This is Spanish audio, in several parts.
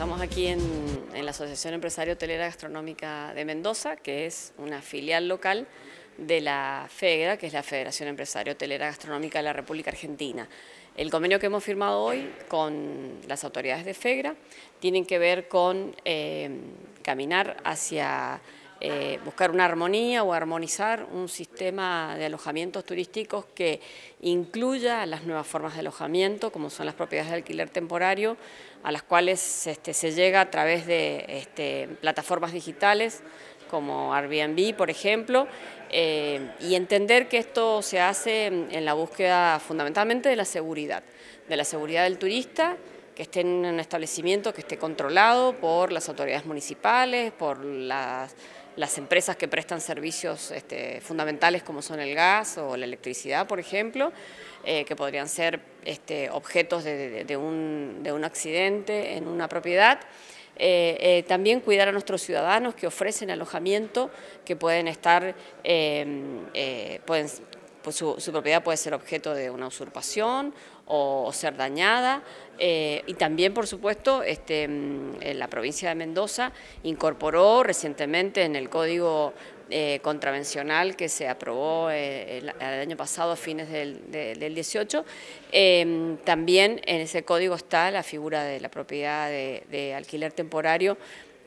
Estamos aquí en, la Asociación Empresaria Hotelera Gastronómica de Mendoza, que es una filial local de la FEGRA, que es la Federación Empresaria Hotelera Gastronómica de la República Argentina. El convenio que hemos firmado hoy con las autoridades de FEGRA tienen que ver con eh, caminar hacia eh, buscar una armonía o armonizar un sistema de alojamientos turísticos que incluya las nuevas formas de alojamiento, como son las propiedades de alquiler temporario, a las cuales este, se llega a través de este, plataformas digitales como Airbnb, por ejemplo, eh, y entender que esto se hace en la búsqueda fundamentalmente de la seguridad, de la seguridad del turista, que esté en un establecimiento que esté controlado por las autoridades municipales, por las las empresas que prestan servicios este, fundamentales como son el gas o la electricidad, por ejemplo, eh, que podrían ser este, objetos de, un, accidente en una propiedad. Eh, eh, también cuidar a nuestros ciudadanos que ofrecen alojamiento, que pueden estar, pueden pues, su, propiedad puede ser objeto de una usurpación o, ser dañada. Eh, y también, por supuesto, este, mm, eh, la provincia de Mendoza incorporó recientemente en el Código eh, contravencional que se aprobó el, año pasado a fines del, 18, em, también en ese código está la figura de la propiedad de, alquiler temporario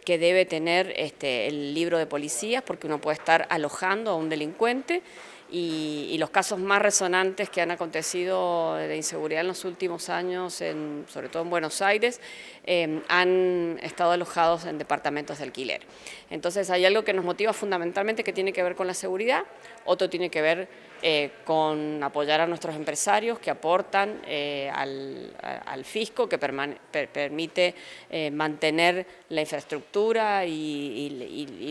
que debe tener este, el libro de policías porque uno puede estar alojando a un delincuente y, los casos más resonantes que han acontecido de inseguridad en los últimos años, en, sobre todo en Buenos Aires, em, han estado alojados en departamentos de alquiler. Entonces hay algo que nos motiva fundamentalmente que tiene que ver con la seguridad, otro tiene que ver eh, con apoyar a nuestros empresarios que aportan eh, al, fisco, que permite eh, mantener la infraestructura y,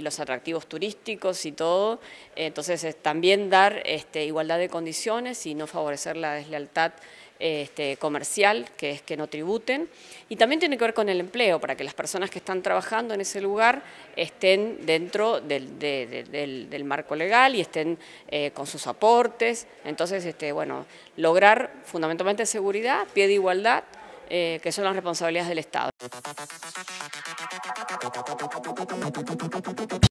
los atractivos turísticos y todo. Entonces, también da este, igualdad de condiciones y no favorecer la deslealtad este, comercial, que es que no tributen. Y también tiene que ver con el empleo, para que las personas que están trabajando en ese lugar estén dentro del, marco legal y estén eh, con sus aportes. Entonces, este, bueno, lograr fundamentalmente seguridad, pie de igualdad, eh, que son las responsabilidades del Estado.